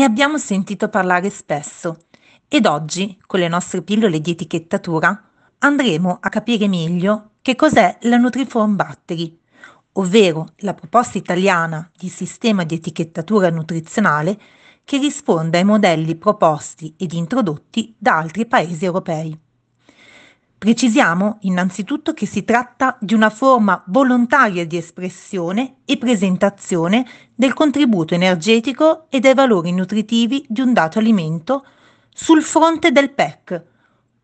Ne abbiamo sentito parlare spesso ed oggi, con le nostre pillole di etichettatura, andremo a capire meglio che cos'è la Nutriform Battery, ovvero la proposta italiana di sistema di etichettatura nutrizionale che risponde ai modelli proposti ed introdotti da altri paesi europei. Precisiamo innanzitutto che si tratta di una forma volontaria di espressione e presentazione del contributo energetico e dei valori nutritivi di un dato alimento sul fronte del PEC,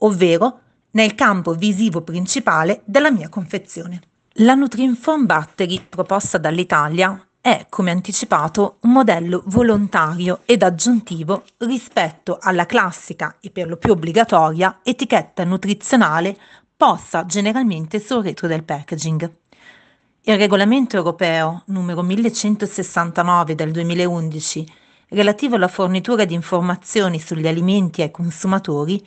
ovvero nel campo visivo principale della mia confezione. La Nutrinform Battery proposta dall'Italia è, come anticipato, un modello volontario ed aggiuntivo rispetto alla classica e per lo più obbligatoria etichetta nutrizionale posta generalmente sul retro del packaging. Il regolamento europeo numero 1169 del 2011 relativo alla fornitura di informazioni sugli alimenti ai consumatori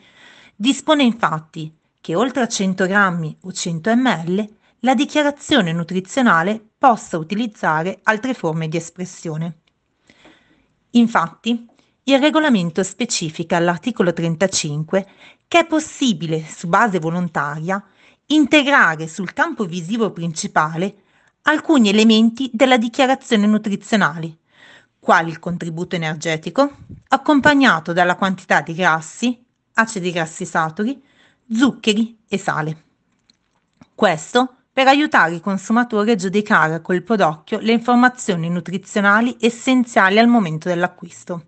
dispone infatti che oltre a 100 grammi o 100 ml la dichiarazione nutrizionale possa utilizzare altre forme di espressione. Infatti, il regolamento specifica all'articolo 35 che è possibile, su base volontaria, integrare sul campo visivo principale alcuni elementi della dichiarazione nutrizionale, quali il contributo energetico, accompagnato dalla quantità di grassi, acidi grassi saturi, zuccheri e sale. Questo è per aiutare i consumatori a giudicare a colpo d'occhio le informazioni nutrizionali essenziali al momento dell'acquisto.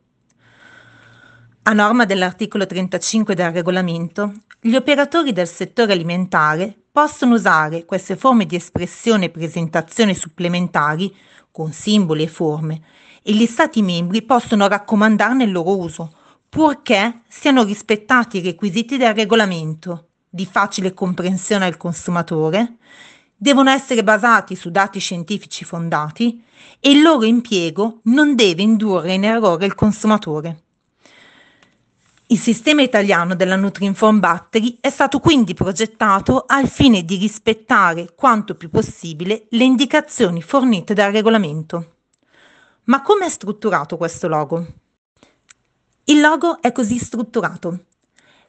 A norma dell'articolo 35 del regolamento, gli operatori del settore alimentare possono usare queste forme di espressione e presentazione supplementari con simboli e forme e gli Stati membri possono raccomandarne il loro uso, purché siano rispettati i requisiti del regolamento di facile comprensione al consumatore devono essere basati su dati scientifici fondati e il loro impiego non deve indurre in errore il consumatore. Il sistema italiano della Nutrinform Battery è stato quindi progettato al fine di rispettare quanto più possibile le indicazioni fornite dal regolamento. Ma come è strutturato questo logo? Il logo è così strutturato.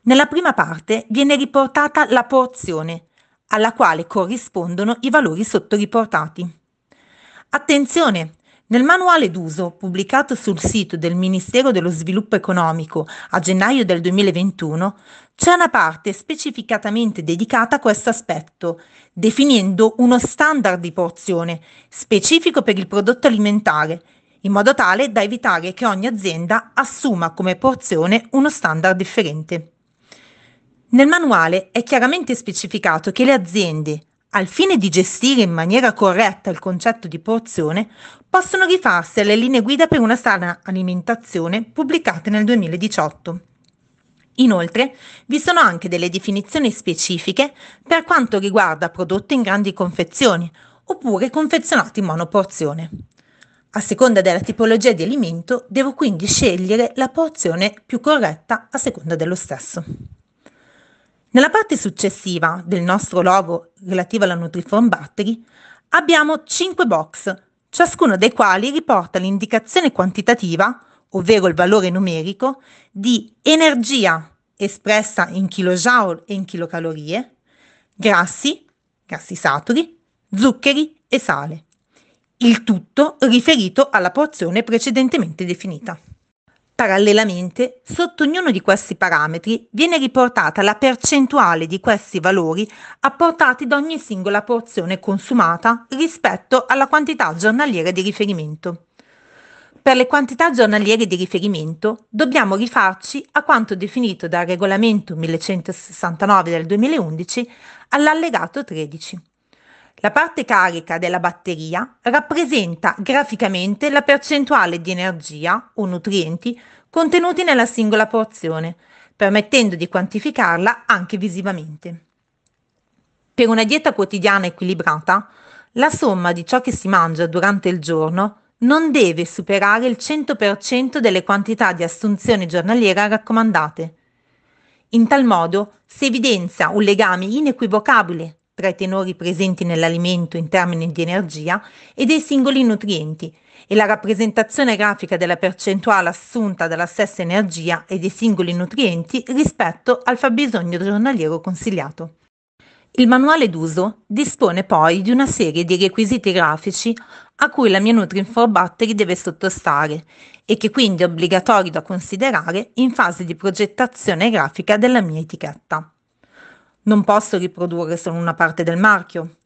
Nella prima parte viene riportata la porzione, alla quale corrispondono i valori sottoriportati. Attenzione! Nel manuale d'uso pubblicato sul sito del Ministero dello Sviluppo Economico a gennaio del 2021 c'è una parte specificatamente dedicata a questo aspetto, definendo uno standard di porzione specifico per il prodotto alimentare, in modo tale da evitare che ogni azienda assuma come porzione uno standard differente. Nel manuale è chiaramente specificato che le aziende, al fine di gestire in maniera corretta il concetto di porzione, possono rifarsi alle linee guida per una sana alimentazione pubblicate nel 2018. Inoltre, vi sono anche delle definizioni specifiche per quanto riguarda prodotti in grandi confezioni oppure confezionati in monoporzione. A seconda della tipologia di alimento, devo quindi scegliere la porzione più corretta a seconda dello stesso. Nella parte successiva del nostro logo relativo alla Nutriform Battery abbiamo 5 box, ciascuno dei quali riporta l'indicazione quantitativa, ovvero il valore numerico, di energia espressa in kJ e in kilocalorie, grassi, grassi saturi, zuccheri e sale. Il tutto riferito alla porzione precedentemente definita. Parallelamente, sotto ognuno di questi parametri viene riportata la percentuale di questi valori apportati da ogni singola porzione consumata rispetto alla quantità giornaliera di riferimento. Per le quantità giornaliere di riferimento dobbiamo rifarci a quanto definito dal regolamento 1169 del 2011 all'allegato 13. La parte carica della batteria rappresenta graficamente la percentuale di energia o nutrienti contenuti nella singola porzione, permettendo di quantificarla anche visivamente. Per una dieta quotidiana equilibrata, la somma di ciò che si mangia durante il giorno non deve superare il 100% delle quantità di assunzione giornaliera raccomandate. In tal modo si evidenzia un legame inequivocabile tra i tenori presenti nell'alimento in termini di energia e dei singoli nutrienti e la rappresentazione grafica della percentuale assunta dalla stessa energia e dei singoli nutrienti rispetto al fabbisogno giornaliero consigliato. Il manuale d'uso dispone poi di una serie di requisiti grafici a cui la mia Nutrinfor Battery deve sottostare e che quindi è obbligatorio da considerare in fase di progettazione grafica della mia etichetta. Non posso riprodurre solo una parte del marchio.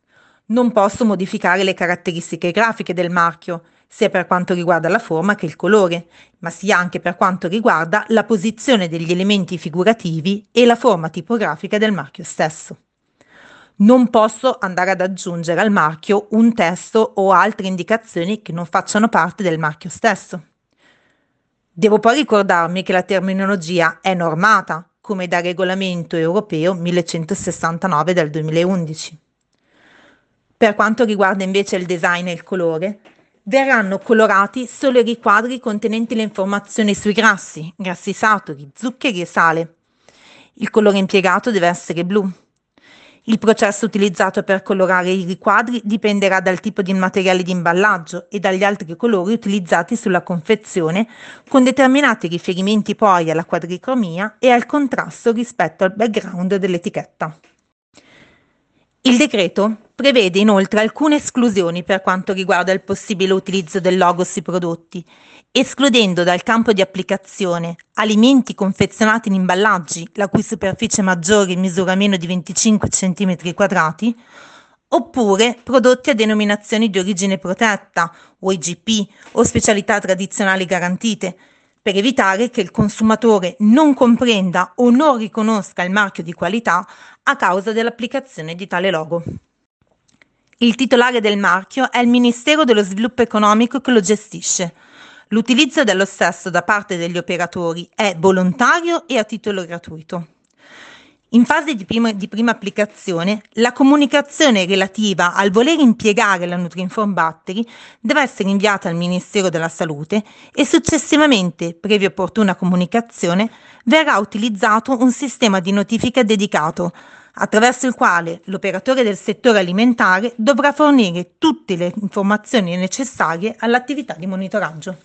Non posso modificare le caratteristiche grafiche del marchio, sia per quanto riguarda la forma che il colore, ma sia anche per quanto riguarda la posizione degli elementi figurativi e la forma tipografica del marchio stesso. Non posso andare ad aggiungere al marchio un testo o altre indicazioni che non facciano parte del marchio stesso. Devo poi ricordarmi che la terminologia è normata, come da regolamento europeo 1169 del 2011. Per quanto riguarda invece il design e il colore, verranno colorati solo i riquadri contenenti le informazioni sui grassi, grassi saturi, zuccheri e sale. Il colore impiegato deve essere blu, il processo utilizzato per colorare i riquadri dipenderà dal tipo di materiale di imballaggio e dagli altri colori utilizzati sulla confezione, con determinati riferimenti poi alla quadricromia e al contrasto rispetto al background dell'etichetta. Il decreto prevede inoltre alcune esclusioni per quanto riguarda il possibile utilizzo del logo sui prodotti, escludendo dal campo di applicazione alimenti confezionati in imballaggi la cui superficie maggiore misura meno di 25 cm2, oppure prodotti a denominazioni di origine protetta, o IGP, o specialità tradizionali garantite, per evitare che il consumatore non comprenda o non riconosca il marchio di qualità a causa dell'applicazione di tale logo. Il titolare del marchio è il Ministero dello Sviluppo Economico che lo gestisce. L'utilizzo dello stesso da parte degli operatori è volontario e a titolo gratuito. In fase di prima, di prima, applicazione, la comunicazione relativa al voler impiegare la Nutrinform Battery deve essere inviata al Ministero della Salute e successivamente, previa opportuna comunicazione, verrà utilizzato un sistema di notifica dedicato, attraverso il quale l'operatore del settore alimentare dovrà fornire tutte le informazioni necessarie all'attività di monitoraggio.